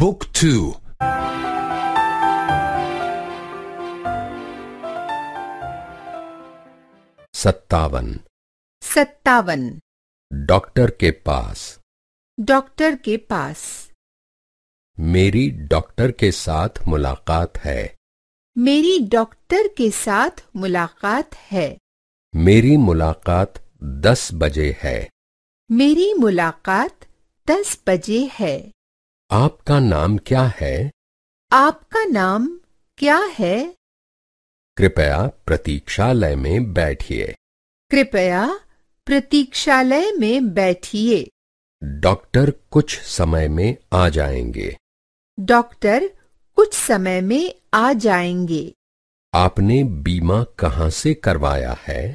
Book 2 सत्तावन सत्तावन doctor के पास डॉक्टर के पास मेरी डॉक्टर के साथ मुलाकात है मेरी डॉक्टर के साथ मुलाकात है मेरी मुलाकात दस बजे है मेरी मुलाकात दस बजे है आपका नाम क्या है आपका नाम क्या है कृपया प्रतीक्षालय में बैठिए कृपया प्रतीक्षालय में बैठिए डॉक्टर कुछ समय में आ जाएंगे डॉक्टर कुछ समय में आ जाएंगे आपने बीमा कहाँ से करवाया है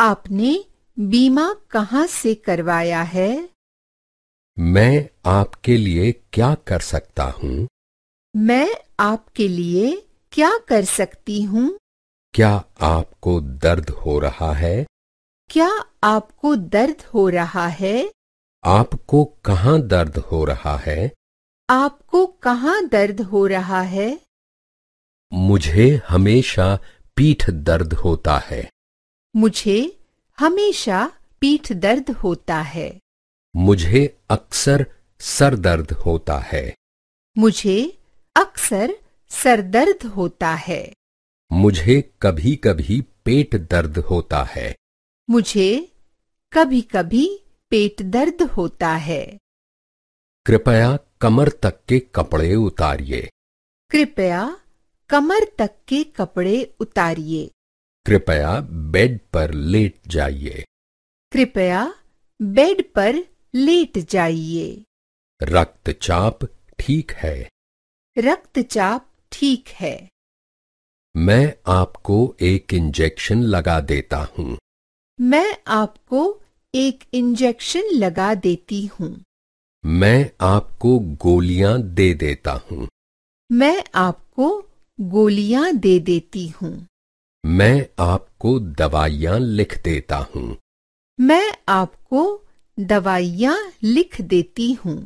आपने बीमा कहाँ से करवाया है मैं आपके लिए क्या कर सकता हूँ मैं आपके लिए क्या कर सकती हूँ क्या आपको दर्द हो रहा है क्या आपको दर्द हो रहा है आपको कहाँ दर्द हो रहा है आपको कहाँ दर्द हो रहा है मुझे हमेशा पीठ दर्द होता है मुझे हमेशा पीठ दर्द होता है मुझे अक्सर सर दर्द होता है मुझे अक्सर सर दर्द होता है मुझे कभी कभी पेट दर्द होता है मुझे कभी कभी पेट दर्द होता है कृपया कमर तक के कपड़े उतारिए कृपया कमर तक के कपड़े उतारिए कृपया बेड पर लेट जाइए कृपया बेड पर लेट जाइए रक्तचाप ठीक है रक्तचाप ठीक है मैं आपको एक इंजेक्शन लगा देता हूँ मैं आपको एक इंजेक्शन लगा देती हूँ मैं आपको गोलियां दे देता हूँ मैं आपको गोलियां दे देती हूँ मैं आपको दवाइयां लिख देता हूँ मैं आपको दवाइयाँ लिख देती हूँ